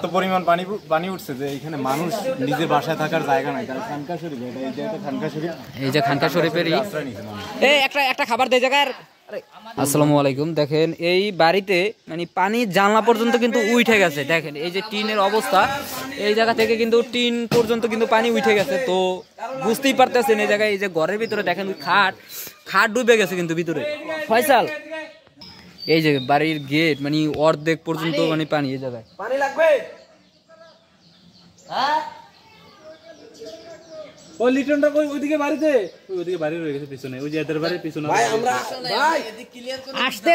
এত পরিমাণ পানি পানি উঠছে যে এখানে মানুষ নিজের বাসায় থাকার জায়গা নাই কারণ খানকা শরীফ এটা এই যে খানকা শরীফ এই যে খানকা শরীফের এই একটা একটা খাবার দে জায়গার আসসালামু আলাইকুম দেখেন এই বাড়িতে মানে পানি জানলা পর্যন্ত কিন্তু উঠে গেছে দেখেন এই যে টিনের অবস্থা এই জায়গা থেকে কিন্তু টিন পর্যন্ত কিন্তু পানি উঠে গেছে তো বুঝতেই পারতেছেন এই জায়গায় এই যে ঘরের ভিতরে দেখেন খাট খাট ডুবে গেছে কিন্তু ভিতরে ফয়সাল এই যে বাড়ির গেট মানে অর্ধেক পর্যন্ত মানে পানি এই জায়গায় পানি লাগবে হ্যাঁ? ও লিটনটা ওইদিকে বাড়িতে ওইদিকে বাড়ি রয়ে গেছে পিছনে ওই যে এদের বাড়ির পিছনে আমরা আসতে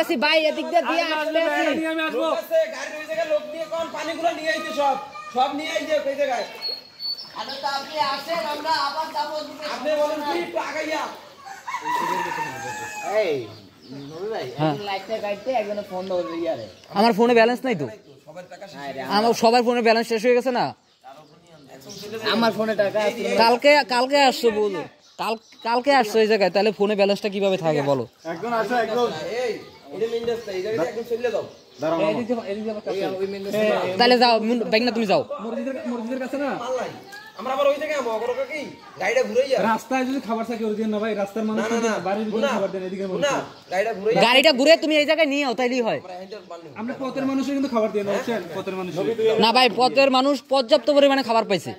সব হ্যাঁ। আমার ফোনে ব্যালেন্স নাই তো আমার সবার ফোনে ব্যালেন্স শেষ হয়ে গেছে না আমার ফোনে টাকা কালকে কালকে আসছো বলো কাল কালকে আসছো এই জায়গায় তাহলে ফোনে ব্যালেন্সটা কিভাবে থাকে বলো একজন একজন তাহলে যাও ব্যাংক না তুমি যাও মসজিদের কাছে না রাস্তায় যদি খাবার থাকে গাড়িটা ঘুরে তুমি এই জায়গায় তাইলেই হয় পথের কিন্তু হ্যাঁ? না ভাই পথের মানুষ পর্যাপ্ত পরিমাণে খাবার পাইছে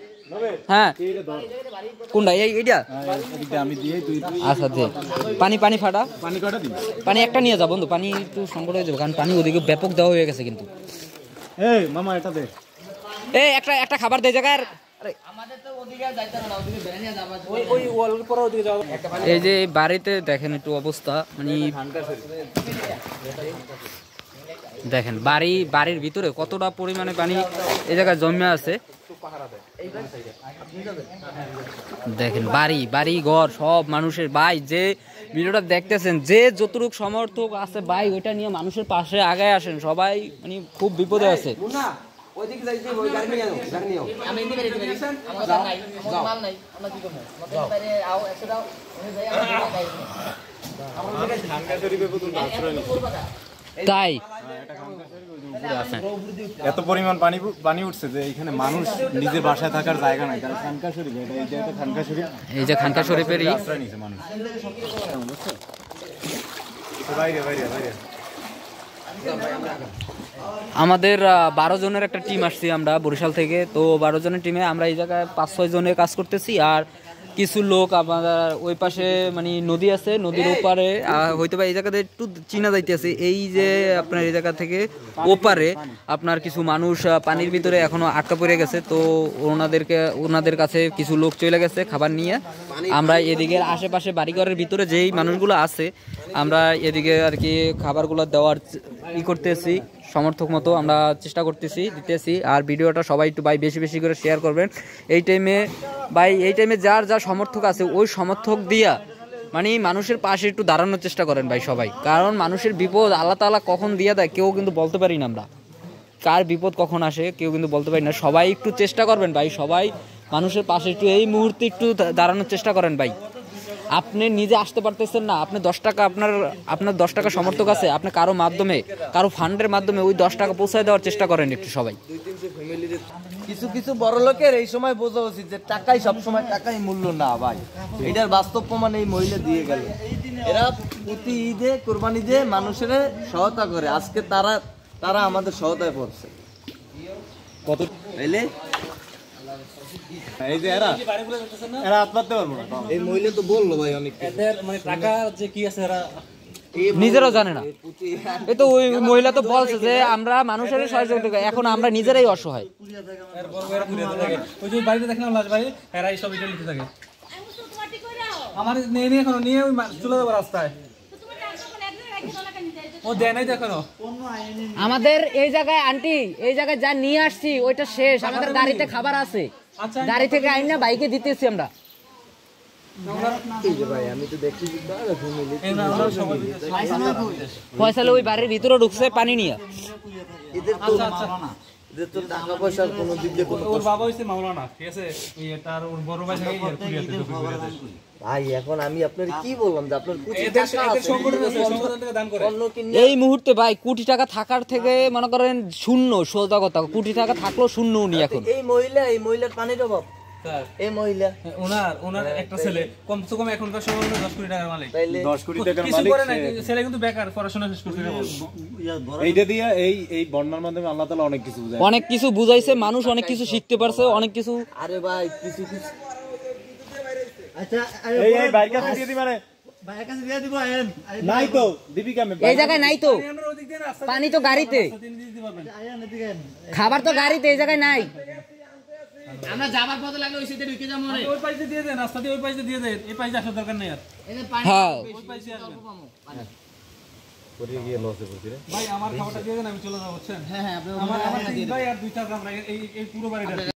হ্যাঁ কোনটা এইটা হ্যাঁ, আচ্ছা, দে পানি পানি ফাটা পানি পানি একটা নিয়ে যা বন্ধু পানি একটু সংকট হয়ে যাবে কারণ পানি ওদিকে ব্যাপক দেওয়া হয়ে গেছে কিন্তু এই মামা এটা একটা একটা খাবার দেয় জায়গায় এই যে বাড়িতে দেখেন একটু অবস্থা মানে দেখেন বাড়ি বাড়ির ভিতরে কতটা পরিমাণে পানি এই জায়গায় জমে আছে দেখেন বাড়ি বাড়ি ঘর সব মানুষের ভাই যে ভিডিওটা দেখতেছেন যে যতটুক সমর্থক আছে ভাই ওইটা নিয়ে মানুষের পাশে আগায় আসেন সবাই মানে খুব বিপদে আছে ওইদিকে যাই ওই গাড়ি নিয়ে গাড়ি নিয়ে আমি এদিকে রেখে নাই আমার মাল নাই আমরা কি করব বাইরে আও দাও উনি যাই আমরা আমরা ঢাকা আশ্রয় তাই এত পরিমাণ পানি পানি উঠছে যে এখানে মানুষ নিজের বাসায় থাকার জায়গা নাই কারণ খানকা শরীফ এটা এই যে খানকা শরীফ এই যে খানকা শরীফেরই আশ্রয় নিছে মানুষ বাইরে বাইরে বাইরে আমাদের বারো জনের একটা টিম আসছি আমরা বরিশাল থেকে তো বারো জনের টিমে আমরা এই জায়গায় পাঁচ ছয় জনে কাজ করতেছি আর কিছু লোক আপনার ওই পাশে মানে নদী আছে নদীর ওপারে হয়তো বা এই জায়গাতে একটু চিনা যাইতেছে এই যে আপনার এই জায়গা থেকে ওপারে আপনার কিছু মানুষ পানির ভিতরে এখনো আটকা পড়ে গেছে তো ওনাদেরকে ওনাদের কাছে কিছু লোক চলে গেছে খাবার নিয়ে আমরা এদিকে আশেপাশে বাড়িঘরের ভিতরে যেই মানুষগুলো আছে আমরা এদিকে আর কি খাবারগুলো দেওয়ার ই করতেছি সমর্থক মতো আমরা চেষ্টা করতেছি দিতেছি আর ভিডিওটা সবাই একটু ভাই বেশি বেশি করে শেয়ার করবেন এই টাইমে ভাই এই টাইমে যার যা সমর্থক আছে ওই সমর্থক দিয়া মানে মানুষের পাশে একটু দাঁড়ানোর চেষ্টা করেন ভাই সবাই কারণ মানুষের বিপদ আল্লাহ তালা কখন দিয়া দেয় কেউ কিন্তু বলতে পারি না আমরা কার বিপদ কখন আসে কেউ কিন্তু বলতে পারি না সবাই একটু চেষ্টা করবেন ভাই সবাই মানুষের পাশে একটু এই মুহূর্তে একটু দাঁড়ানোর চেষ্টা করেন ভাই আপনি নিজে আসতে পারতেছেন না আপনি দশ টাকা আপনার আপনার দশ টাকা সমর্থক আছে আপনি কারো মাধ্যমে কারো ফান্ডের মাধ্যমে ওই দশ টাকা পৌঁছায় দেওয়ার চেষ্টা করেন একটু সবাই কিছু কিছু বড় লোকের এই সময় বোঝা উচিত যে টাকাই সবসময় টাকাই মূল্য না ভাই এটার বাস্তব প্রমাণ এই মহিলা দিয়ে গেল এরা প্রতি ঈদে কোরবানি দিয়ে মানুষের সহায়তা করে আজকে তারা তারা আমাদের সহায়তায় পড়ছে কত তাইলে এই যে এরা এরা এই মহিলা তো বললো ভাই অনেক এদের মানে টাকা যে কি আছে এরা নিজেরাও জানে না এ তো ওই মহিলা তো বলছে যে আমরা মানুষের সহযোগিতা এখন আমরা নিজেরাই অসহায় দেখলাম ভাই এরা এইসব লিখে থাকে আমার নিয়ে নিয়ে এখন নিয়ে ওই চলে যাবো রাস্তায় আমাদের এই জায়গায় আন্টি এই জায়গায় যা নিয়ে আসছি ওইটা শেষ আমাদের গাড়িতে খাবার আছে আচ্ছা, গাড়ি আচ্ছা, থেকে আইন না বাইকে দিতেছি আমরা বাড়ির ভিতরে ঢুকছে পানি নিয়ে আচ্ছা, মাওলানা ঠিক আছে ভাই এখন আমি আপনার কি বললাম যে আপনার কোটি এই মুহূর্তে ভাই কোটি টাকা থাকার থেকে মনে করেন শূন্য সোজা কথা কোটি টাকা থাকলো শূন্য উনি আচ্ছা, এখন এই মহিলা এই মহিলার পানির অভাব হ্যাঁ, মাধ্যমে অনেক কিছু অনেক কিছু বুঝাইছে মানুষ অনেক কিছু শিখতে পারছে অনেক কিছু আরে ভাই কিছু কিছু আচ্ছা এই এই বাইর নাই তো পানি তো গাড়িতে খাবার তো গাড়িতে এই জায়গায় নাই আচ্ছা, হ্যাঁ। হ্যাঁ। আমার খাবারটা দিয়ে দেন আমি চলে যাব বুঝছেন হ্যাঁ হ্যাঁ দুইটা গ্রাম এই পুরো বাড়িটা